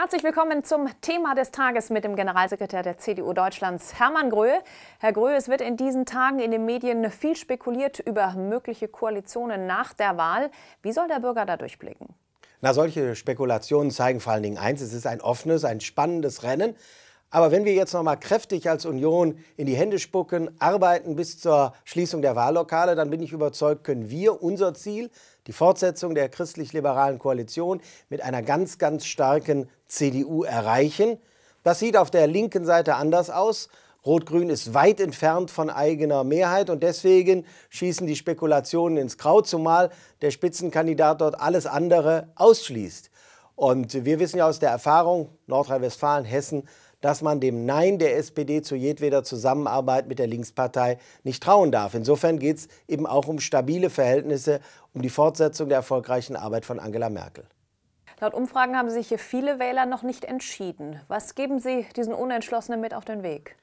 Herzlich willkommen zum Thema des Tages mit dem Generalsekretär der CDU Deutschlands, Hermann Gröhe. Herr Gröhe, es wird in diesen Tagen in den Medien viel spekuliert über mögliche Koalitionen nach der Wahl. Wie soll der Bürger da durchblicken? Na, solche Spekulationen zeigen vor allen Dingen eins, es ist ein offenes, ein spannendes Rennen. Aber wenn wir jetzt noch mal kräftig als Union in die Hände spucken, arbeiten bis zur Schließung der Wahllokale, dann bin ich überzeugt, können wir unser Ziel, die Fortsetzung der christlich-liberalen Koalition mit einer ganz, ganz starken CDU erreichen. Das sieht auf der linken Seite anders aus. Rot-Grün ist weit entfernt von eigener Mehrheit und deswegen schießen die Spekulationen ins Kraut, zumal der Spitzenkandidat dort alles andere ausschließt. Und wir wissen ja aus der Erfahrung, Nordrhein-Westfalen, Hessen, dass man dem Nein der SPD zu jedweder Zusammenarbeit mit der Linkspartei nicht trauen darf. Insofern geht es eben auch um stabile Verhältnisse, um die Fortsetzung der erfolgreichen Arbeit von Angela Merkel. Laut Umfragen haben sich hier viele Wähler noch nicht entschieden. Was geben Sie diesen Unentschlossenen mit auf den Weg?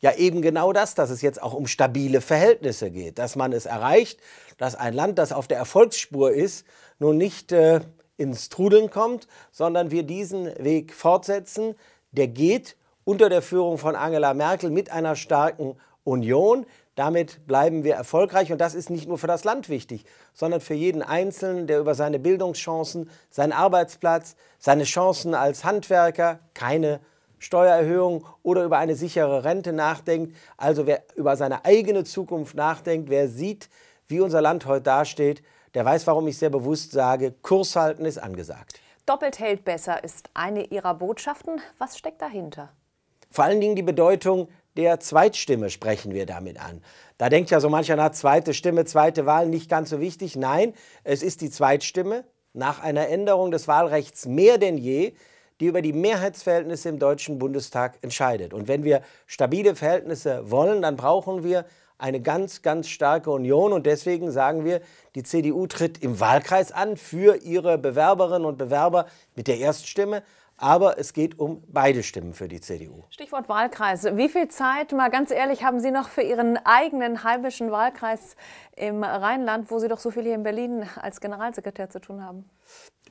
Ja, eben genau das, dass es jetzt auch um stabile Verhältnisse geht, dass man es erreicht, dass ein Land, das auf der Erfolgsspur ist, nun nicht äh, ins Trudeln kommt, sondern wir diesen Weg fortsetzen, der geht unter der Führung von Angela Merkel mit einer starken Union. Damit bleiben wir erfolgreich und das ist nicht nur für das Land wichtig, sondern für jeden Einzelnen, der über seine Bildungschancen, seinen Arbeitsplatz, seine Chancen als Handwerker, keine Steuererhöhung oder über eine sichere Rente nachdenkt. Also wer über seine eigene Zukunft nachdenkt, wer sieht, wie unser Land heute dasteht, der weiß, warum ich sehr bewusst sage, Kurs halten ist angesagt. Doppelt hält besser ist eine Ihrer Botschaften. Was steckt dahinter? Vor allen Dingen die Bedeutung der Zweitstimme sprechen wir damit an. Da denkt ja so mancher nach, zweite Stimme, zweite Wahl, nicht ganz so wichtig. Nein, es ist die Zweitstimme nach einer Änderung des Wahlrechts mehr denn je die über die Mehrheitsverhältnisse im Deutschen Bundestag entscheidet. Und wenn wir stabile Verhältnisse wollen, dann brauchen wir eine ganz, ganz starke Union. Und deswegen sagen wir, die CDU tritt im Wahlkreis an für ihre Bewerberinnen und Bewerber mit der Erststimme. Aber es geht um beide Stimmen für die CDU. Stichwort Wahlkreis. Wie viel Zeit, mal ganz ehrlich, haben Sie noch für Ihren eigenen heimischen Wahlkreis im Rheinland, wo Sie doch so viel hier in Berlin als Generalsekretär zu tun haben?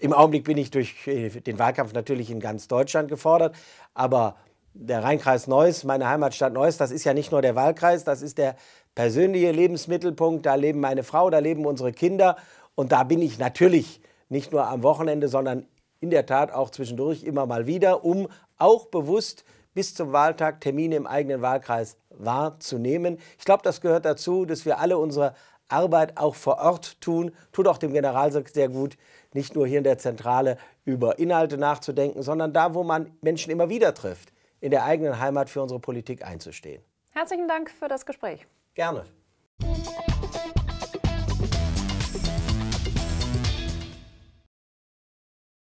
Im Augenblick bin ich durch äh, den Wahlkampf natürlich in ganz Deutschland gefordert, aber der Rheinkreis Neuss, meine Heimatstadt Neuss, das ist ja nicht nur der Wahlkreis, das ist der persönliche Lebensmittelpunkt. Da leben meine Frau, da leben unsere Kinder und da bin ich natürlich nicht nur am Wochenende, sondern in der Tat auch zwischendurch immer mal wieder, um auch bewusst bis zum Wahltag Termine im eigenen Wahlkreis wahrzunehmen. Ich glaube, das gehört dazu, dass wir alle unsere Arbeit auch vor Ort tun. Tut auch dem Generalsekretär sehr gut, nicht nur hier in der Zentrale über Inhalte nachzudenken, sondern da, wo man Menschen immer wieder trifft, in der eigenen Heimat für unsere Politik einzustehen. Herzlichen Dank für das Gespräch. Gerne.